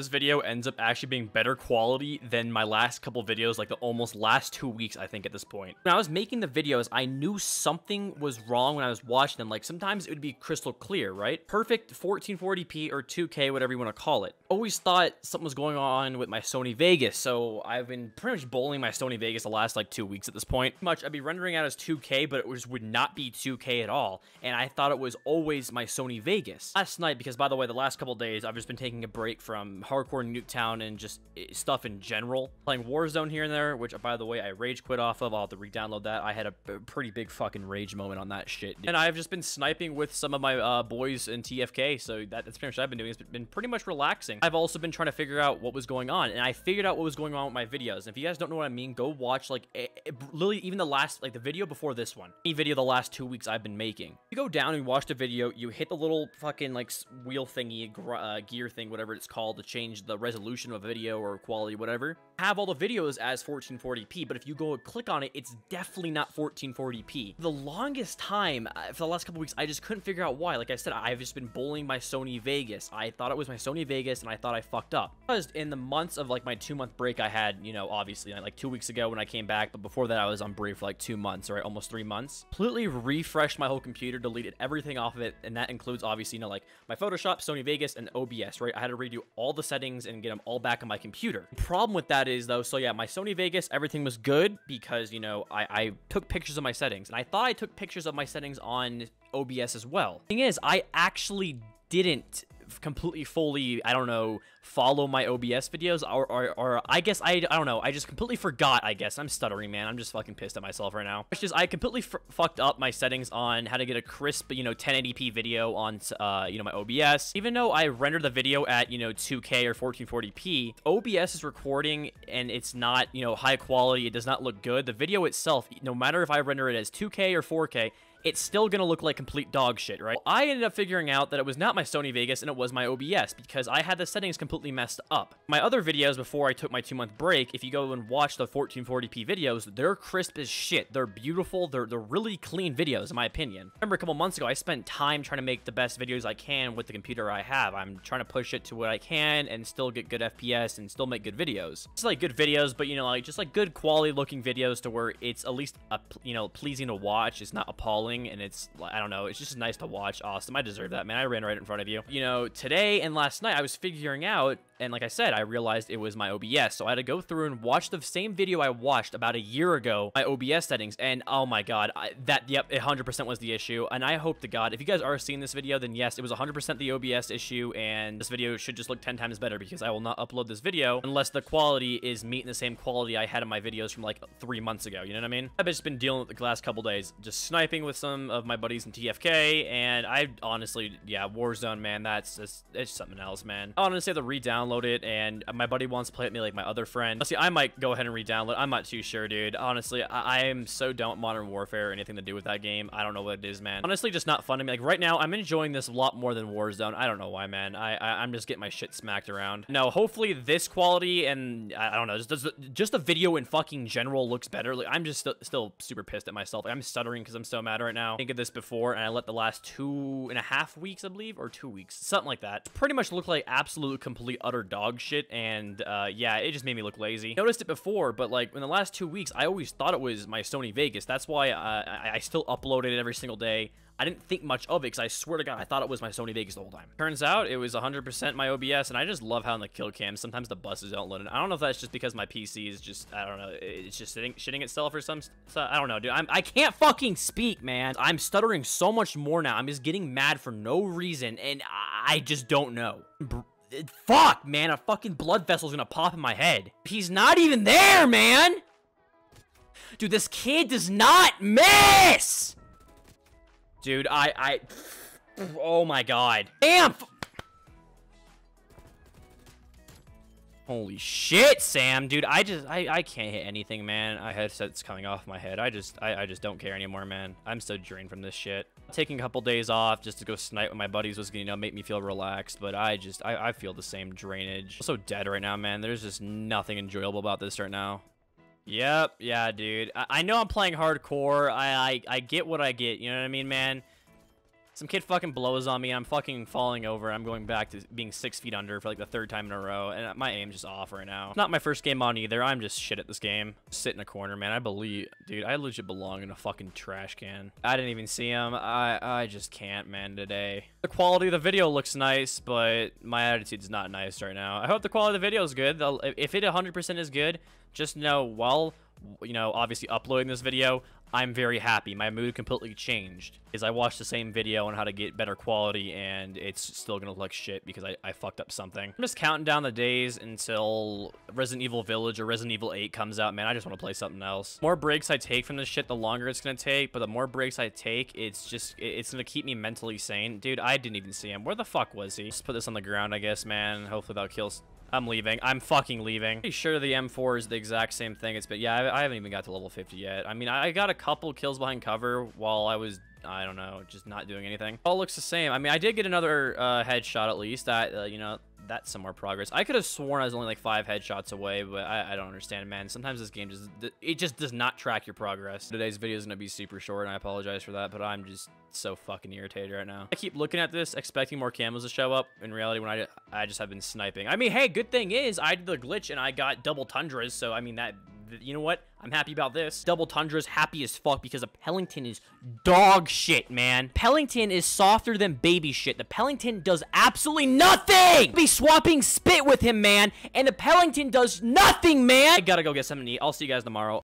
this video ends up actually being better quality than my last couple videos, like the almost last two weeks, I think, at this point. When I was making the videos, I knew something was wrong when I was watching them. Like, sometimes it would be crystal clear, right? Perfect 1440p or 2K, whatever you want to call it. Always thought something was going on with my Sony Vegas, so I've been pretty much bowling my Sony Vegas the last, like, two weeks at this point. Pretty much, I'd be rendering out as 2K, but it was, would not be 2K at all, and I thought it was always my Sony Vegas. Last night, because by the way, the last couple days, I've just been taking a break from hardcore Nuketown and just eh, stuff in general. Playing Warzone here and there, which by the way, I rage quit off of. I'll have to re-download that. I had a pretty big fucking rage moment on that shit. Dude. And I've just been sniping with some of my uh, boys in TFK, so that, that's pretty much what I've been doing. It's been pretty much relaxing. I've also been trying to figure out what was going on, and I figured out what was going on with my videos. And if you guys don't know what I mean, go watch like eh, eh, literally even the last, like the video before this one, any video the last two weeks I've been making. You go down and watch the video, you hit the little fucking like wheel thingy, uh, gear thing, whatever it's called, to change change the resolution of a video or quality, whatever, have all the videos as 1440p, but if you go and click on it, it's definitely not 1440p. The longest time, uh, for the last couple weeks, I just couldn't figure out why. Like I said, I've just been bullying my Sony Vegas. I thought it was my Sony Vegas, and I thought I fucked up. In the months of like my two-month break I had, you know, obviously, like two weeks ago when I came back, but before that I was on brief for like two months, or right, almost three months. Completely refreshed my whole computer, deleted everything off of it, and that includes obviously, you know, like my Photoshop, Sony Vegas, and OBS, right? I had to redo all the the settings and get them all back on my computer. Problem with that is though, so yeah, my Sony Vegas, everything was good because, you know, I, I took pictures of my settings and I thought I took pictures of my settings on OBS as well. Thing is, I actually didn't completely fully, I don't know, follow my OBS videos, or, or, or I guess, I, I don't know, I just completely forgot, I guess. I'm stuttering, man. I'm just fucking pissed at myself right now. It's just, I completely fucked up my settings on how to get a crisp, you know, 1080p video on, uh, you know, my OBS. Even though I rendered the video at, you know, 2K or 1440p, OBS is recording and it's not, you know, high quality. It does not look good. The video itself, no matter if I render it as 2K or 4K, it's still gonna look like complete dog shit, right? I ended up figuring out that it was not my Sony Vegas and it was my OBS because I had the settings completely messed up. My other videos before I took my two month break, if you go and watch the 1440p videos, they're crisp as shit. They're beautiful. They're, they're really clean videos in my opinion. I remember a couple months ago, I spent time trying to make the best videos I can with the computer I have. I'm trying to push it to what I can and still get good FPS and still make good videos. It's like good videos, but you know, like just like good quality looking videos to where it's at least, a, uh, you know, pleasing to watch. It's not appalling and it's, I don't know, it's just nice to watch. Awesome. I deserve that, man. I ran right in front of you. You know, today and last night, I was figuring out, and like I said, I realized it was my OBS, so I had to go through and watch the same video I watched about a year ago, my OBS settings, and oh my god, I, that, yep, 100% was the issue, and I hope to god, if you guys are seeing this video, then yes, it was 100% the OBS issue, and this video should just look 10 times better, because I will not upload this video unless the quality is meeting the same quality I had in my videos from like three months ago, you know what I mean? I've just been dealing with the last couple days, just sniping with some of my buddies in TFK, and I honestly, yeah, Warzone, man, that's just, it's something else, man. I honestly have to re-download it, and my buddy wants to play it me like my other friend. See, I might go ahead and re-download. I'm not too sure, dude. Honestly, I, I am so dumb with Modern Warfare or anything to do with that game. I don't know what it is, man. Honestly, just not fun to me. Like right now, I'm enjoying this a lot more than Warzone. I don't know why, man. I, I am just getting my shit smacked around. No, hopefully this quality and I, I don't know, just, just the video in fucking general looks better. Like I'm just st still super pissed at myself. Like, I'm stuttering because I'm so mad right right now. Think of this before, and I let the last two and a half weeks, I believe, or two weeks, something like that, pretty much look like absolute, complete, utter dog shit. And uh, yeah, it just made me look lazy. Noticed it before, but like in the last two weeks, I always thought it was my Sony Vegas. That's why I, uh, I, I still uploaded it every single day. I didn't think much of it because I swear to God, I thought it was my Sony Vegas the whole time. Turns out it was 100% my OBS, and I just love how in the kill cam, sometimes the buses don't load And I don't know if that's just because my PC is just, I don't know, it's just sitting, shitting itself or some stuff. I don't know, dude. I'm, I can not fucking speak, man. I'm stuttering so much more now. I'm just getting mad for no reason, and I just don't know. Br eh, fuck, man. A fucking blood vessel's gonna pop in my head. He's not even there, man. Dude, this kid does not miss. Dude, I, I, oh my god. Damn! Holy shit, Sam, dude. I just, I, I can't hit anything, man. My headset's coming off my head. I just, I, I just don't care anymore, man. I'm so drained from this shit. Taking a couple days off just to go snipe with my buddies was gonna, you know, make me feel relaxed, but I just, I, I feel the same drainage. I'm so dead right now, man. There's just nothing enjoyable about this right now. Yep, yeah, dude. I, I know I'm playing hardcore. I, I I get what I get. You know what I mean, man. Some kid fucking blows on me. I'm fucking falling over. I'm going back to being six feet under for like the third time in a row. And my aim's just off right now. not my first game on either. I'm just shit at this game. Sit in a corner, man. I believe, dude, I legit belong in a fucking trash can. I didn't even see him. I, I just can't, man, today. The quality of the video looks nice, but my attitude's not nice right now. I hope the quality of the video is good. If it 100% is good, just know, well, you know, obviously uploading this video, I'm very happy. My mood completely changed Is I watched the same video on how to get better quality and it's still going to look like shit because I, I fucked up something. I'm just counting down the days until Resident Evil Village or Resident Evil 8 comes out. Man, I just want to play something else. The more breaks I take from this shit, the longer it's going to take, but the more breaks I take, it's just, it's going to keep me mentally sane. Dude, I didn't even see him. Where the fuck was he? Just put this on the ground, I guess, man. Hopefully that kills I'm leaving. I'm fucking leaving. Pretty sure the M4 is the exact same thing. It's but yeah, I, I, haven't even got to level 50 yet. I mean, I got a couple kills behind cover while I was I don't know, just not doing anything. All looks the same. I mean, I did get another uh, headshot at least. I, uh, you know, that's some more progress. I could have sworn I was only like five headshots away, but I, I don't understand, man. Sometimes this game just, it just does not track your progress. Today's video is going to be super short, and I apologize for that, but I'm just so fucking irritated right now. I keep looking at this, expecting more camos to show up. In reality, when I, I just have been sniping. I mean, hey, good thing is I did the glitch and I got double tundras, so I mean, that you know what? I'm happy about this. Double Tundra's happy as fuck because the Pellington is dog shit, man. Pellington is softer than baby shit. The Pellington does absolutely nothing! Be swapping spit with him, man, and the Pellington does nothing, man! I gotta go get something to eat. I'll see you guys tomorrow.